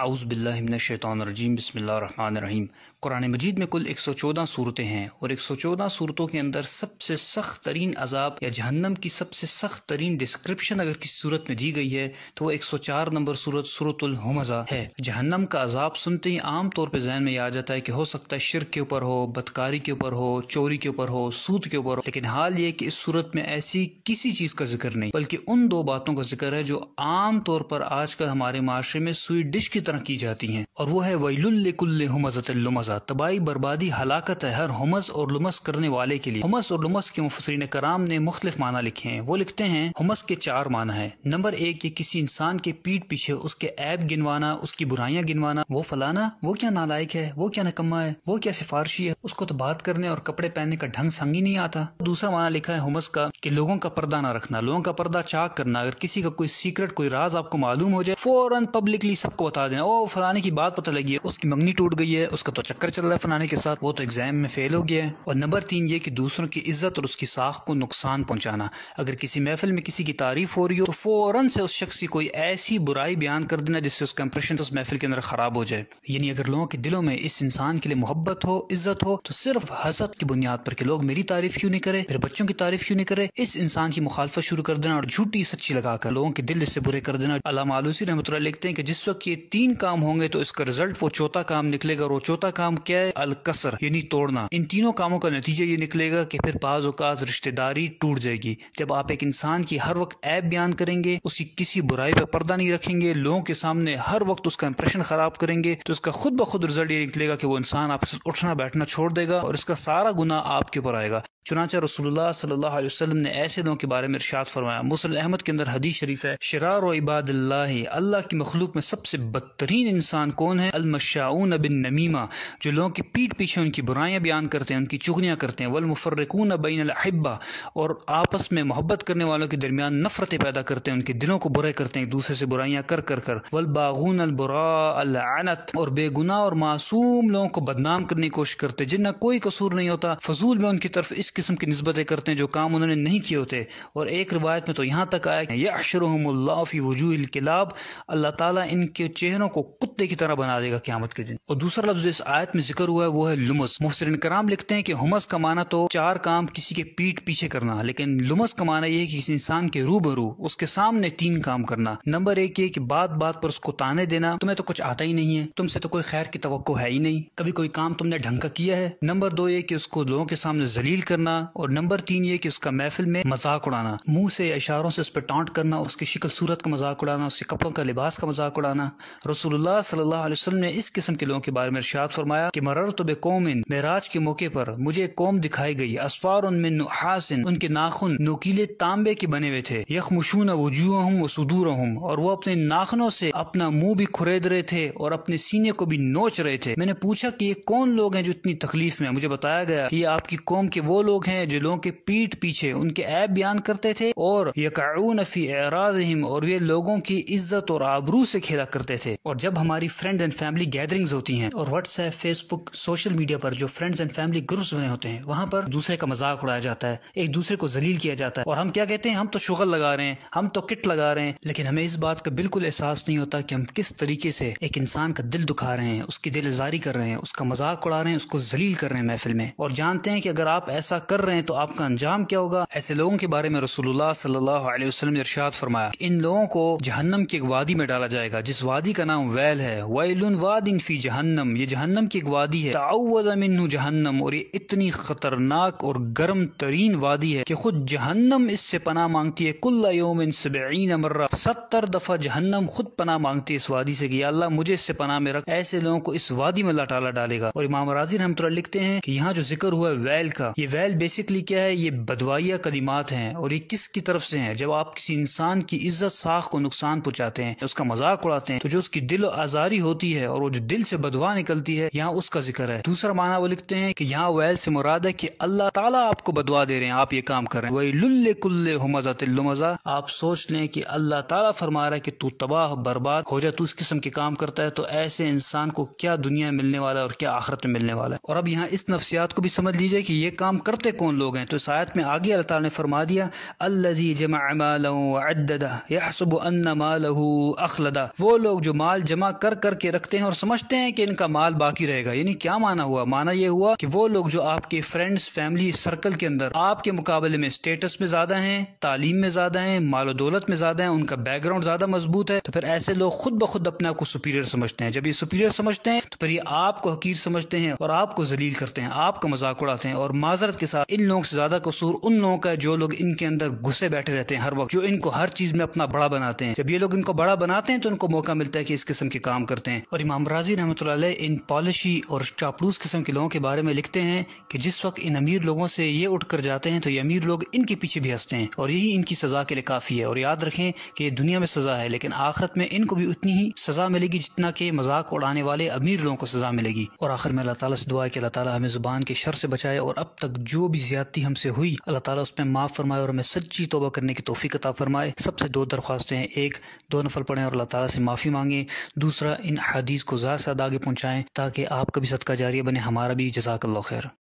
आउज़बिल्लिमिनशैतरजीम बसमीम कुरान मजीद में कुल 114 सूरतें हैं और 114 सूरतों के अंदर सबसे सख्त तरीन अजाब या जहन्नम की सबसे सख्त तरीन डिस्क्रिप्शन अगर किसी सूरत में दी गई है तो वह 104 नंबर सूरत सूरतुलहमजा है जहन्नम का अजाब सुनते ही आम तौर पर जहन में आ जाता है कि हो सकता है शिरक के ऊपर हो बदकारी के ऊपर हो चोरी के ऊपर हो सूद के ऊपर हो लेकिन हाल ये कि इस सूरत में ऐसी किसी चीज़ का जिक्र नहीं बल्कि उन दो बातों का जिक्र है जो आम तौर पर आजकल हमारे माशरे में सुई डिश की तरह की जाती हैं और वो है वैलुल्ल हमजतुमजा तबाही बर्बादी हलाकत है हर हमस और लुमस करने वाले के लिए हमस और लुमस के मुफसरीन कराम ने मुख्त माना लिखे हैं वो लिखते हैं हमस के चार माना है नंबर एक ये किसी इंसान के पीठ पीछे उसके ऐप गिनवाना उसकी बुराइयां गिनवाना वो फलाना वो क्या नालायक है वो क्या नकम्मा है वो क्या सिफारशी है उसको तो बात करने और कपड़े पहनने का ढंग संगी नहीं आता दूसरा माना लिखा है हमस का कि लोगों का पर्दा ना रखना लोगों का पर्दा चाक करना अगर किसी का कोई सीक्रेट कोई राज आपको मालूम हो जाए फौरन पब्लिकली सबको बता देना ओ फलाने की बात पता लगी है उसकी मंगनी टूट गई है उसका तो चक्कर चल रहा है फलाने के साथ वो तो एग्जाम में फेल हो गया है और नंबर तीन ये कि दूसरों की इज्जत और उसकी साख को नुकसान पहुंचाना अगर किसी महफिल में किसी की तारीफ हो रही हो तो फौरन से उस शख्स की कोई ऐसी बुराई बयान कर देना जिससे उसका इंप्रेशन उस महफिल के अंदर खराब हो जाए यानी अगर लोगों के दिलों में इस इंसान के लिए मोहब्बत हो इज्जत हो तो सिर्फ हजरत की बुनियाद पर कि लोग मेरी तारीफ क्यों नहीं करे मेरे बच्चों की तारीफ क्यों नहीं करे इस इंसान की मुखालफत शुरू कर देना और झूठी सच्ची लगाकर लोगों के दिल इससे बुरे कर देना अला मालूसी रहमत लिखते हैं कि जिस वक्त ये तीन तीन काम होंगे तो इसका रिजल्ट वो चौथा काम निकलेगा और वो चौथा काम क्या है अलकसर यानी तोड़ना इन तीनों कामों का नतीजा ये निकलेगा कि फिर बाज रिश्तेदारी टूट जाएगी जब आप एक इंसान की हर वक्त ऐप बयान करेंगे उसकी किसी बुराई पर पर्दा नहीं रखेंगे लोगों के सामने हर वक्त उसका इंप्रेशन खराब करेंगे तो इसका खुद ब खुद रिजल्ट ये निकलेगा कि वो इंसान आपसे उठना बैठना छोड़ देगा और इसका सारा गुना आपके ऊपर आएगा चुनाचा रसोल्ला सल्लल्लाहु अलैहि वसल्लम ने ऐसे लोगों के बारे में इर्शाद फरमाया मुसल अहमद के अंदर हदीस शरीफ है शरार और इबाद अल्लाह की मखलूक में सबसे बद बदतरीन इंसान कौन है अलमशाउन बिन नमीमा जो लोगों की पीठ पीछे उनकी बुराइयाँ बयान करते हैं उनकी चुगनियाँ करते हैं वलमफरकून बैन अहिबा और आपस में मोहब्बत करने वालों के दरमियान नफरतें पैदा करते हैं उनके दिलों को बुरे करते हैं दूसरे से बुराइयाँ कर कर कर वलबागून अलबरात और बेगुनाह और मासूम लोगों को बदनाम करने की कोशिश करते हैं जिनका कोई कसूर नहीं होता फजूल में उनकी तरफ इस किस्म की नस्बतें करते हैं जो काम उन्होंने नहीं किए होते और एक रिवायत में तो यहाँ तक आया यह अशरहमल्ला वजूह अल्लाह ताली इनके मोमिनों को कुत्ते की तरह बना देगा क्यामत के दिन और दूसरा लफ्ज इस आयत में जिक्र हुआ है वो है लुमस मुफसर कराम लिखते हैं कि हुमस का माना तो चार काम किसी के पीठ पीछे करना लेकिन लुमस का माना यह कि किसी इंसान के रूबरू उसके सामने तीन काम करना नंबर एक ये कि बात बात पर उसको ताने देना तुम्हें तो कुछ आता ही नहीं है तुमसे तो कोई खैर की तो है ही नहीं कभी कोई काम तुमने ढंग का किया है नंबर दो ये कि उसको लोगों के सामने जलील करना और नंबर तीन ये कि उसका महफिल में मजाक उड़ाना मुंह से इशारों से उस पर टांट करना उसकी शिकल सूरत का मजाक उड़ाना उसके कपड़ों का लिबास का मजाक उड़ाना रसूलुल्लाह सल्लल्लाहु अलैहि वसल्लम ने इस किस्म के लोगों के बारे में इरशाद फरमाया कि मरर तो बेकौमिन महराज के मौके पर मुझे एक कौम दिखाई गई असफार उनमिन हासिन उनके नाखुन नोकीले तांबे के बने हुए थे यख यखमुशून वजूह व सुदूर और वो अपने नाखनों से अपना मुंह भी खुरेद रहे थे और अपने सीने को भी नोच रहे थे मैंने पूछा की ये कौन लोग हैं जो इतनी तकलीफ में मुझे बताया गया की ये आपकी कौम के वो लोग हैं जो लोगों के पीठ पीछे उनके ऐप बयान करते थे और यकाउन फी एराज और ये लोगों की इज्जत और आबरू से खेला करते थे और जब हमारी फ्रेंड्स एंड फैमिली गैदरिंग्स होती हैं और व्हाट्सएप फेसबुक सोशल मीडिया पर जो फ्रेंड्स एंड फैमिली ग्रुप्स बने होते हैं वहां पर दूसरे का मजाक उड़ाया जाता है एक दूसरे को जलील किया जाता है और हम क्या कहते हैं हम तो शुगर लगा रहे हैं हम तो किट लगा रहे हैं लेकिन हमें इस बात का बिल्कुल एहसास नहीं होता कि हम किस तरीके से एक इंसान का दिल दुखा रहे हैं उसकी दिल इजारी कर रहे हैं उसका मजाक उड़ा रहे हैं उसको जलील कर रहे हैं महफिल में और जानते हैं कि अगर आप ऐसा कर रहे हैं तो आपका अंजाम क्या होगा ऐसे लोगों के बारे में रसूलुल्लाह सल्लल्लाहु ने इर्शाद फरमाया इन लोगों को जहन्नम की एक वादी में डाला जाएगा जिस वादी का का नाम वैल है वैलुन वादिन फी जहन्नम ये जहन्नम की एक वादी है ताउज़मिन जहन्नम और ये इतनी ख़तरनाक और गर्म तरीन वादी है कि खुद जहन्नम इससे पना मांगती है कुल्ला योम सबीन मर्रा सत्तर दफ़ा जहन्नम खुद पना मांगती है इस वादी से कि अल्लाह मुझे इससे पना में रख ऐसे लोगों को इस वादी में लटाला डालेगा और इमाम राजी रहमत लिखते हैं कि यहाँ जो जिक्र हुआ है वैल का ये वैल बेसिकली क्या है ये बदवाइया कलिमात हैं और ये किसकी तरफ से हैं जब आप किसी इंसान की इज्जत साख को नुकसान पहुंचाते हैं उसका मजाक उड़ाते हैं तो जो उसकी दिल आजारी होती है और वो जो दिल से बदवा निकलती है यहाँ उसका जिक्र है दूसरा माना वो लिखते हैं कि यहाँ वैल से मुराद है कि अल्लाह ताला आपको बदवा दे रहे हैं आप ये काम कर रहे हैं वही लुल्ले कुल्ले हमजा तिल्लुमजा आप सोच लें कि अल्लाह ताला फरमा रहा है कि तू तबाह बर्बाद हो जाए तू इस किस्म के काम करता है तो ऐसे इंसान को क्या दुनिया मिलने वाला है और क्या आखरत में मिलने वाला है और अब यहाँ इस नफसियात को भी समझ लीजिए कि ये काम करते कौन लोग हैं तो इस आयत में आगे अल्लाह ताला ने फरमा दिया अल्लाजी जमा मालदा यह सुबह अन्ना मालहू अखलदा वो लोग जो माल जमा कर करके रखते हैं और समझते हैं कि इनका माल बाकी रहेगा यानी क्या माना हुआ माना यह हुआ कि वो लोग जो आपके फ्रेंड्स फैमिली सर्कल के अंदर आपके मुकाबले में स्टेटस में ज्यादा हैं तालीम में ज्यादा हैं मालो दौलत में ज्यादा हैं उनका बैकग्राउंड ज्यादा मजबूत है तो फिर ऐसे लोग खुद ब खुद अपने आपको को सुपीरियर समझते हैं जब ये सुपीरियर समझते हैं तो फिर ये आपको हकीर समझते हैं और आपको जलील करते हैं आपका मजाक उड़ाते हैं और माजरत के साथ इन लोगों से ज्यादा कसूर उन लोगों का जो लोग इनके अंदर घुसे बैठे रहते हैं हर वक्त जो इनको हर चीज में अपना बड़ा बनाते हैं जब ये लोग इनको बड़ा बनाते हैं तो इनको मौका मिलता है कि के इस किस्म के काम करते हैं और इमाम राजी रहमत इन पॉलिशी और चापलूस किस्म के लोगों के बारे में लिखते हैं कि जिस वक्त इन अमीर लोगों से ये उठ कर जाते हैं तो ये अमीर लोग इनके पीछे भी हंसते हैं और यही इनकी सजा के लिए काफ़ी है और याद रखें कि ये दुनिया में सजा है लेकिन आखिरत में इनको भी उतनी ही सजा मिलेगी जितना के मजाक उड़ाने वाले अमीर लोगों को सजा मिलेगी और आखिर में अल्लाह ताला से दुआ है कि अल्लाह ताला हमें जुबान के शर से बचाए और अब तक जो भी ज्यादा हमसे हुई अल्लाह ताला उसमें माफ़ फरमाए और हमें सच्ची तोबा करने की तोफ़ी कता फरमाए सबसे दो दरख्वास्तें हैं एक दो नफल पढ़ें और अल्लाह ताला से माफ़ी मांगे करें दूसरा इन हदीस को ज़्यादा से ज़्यादा आगे पहुँचाएँ ताकि आपका भी सदका जारी बने हमारा भी जजाकल्ला खैर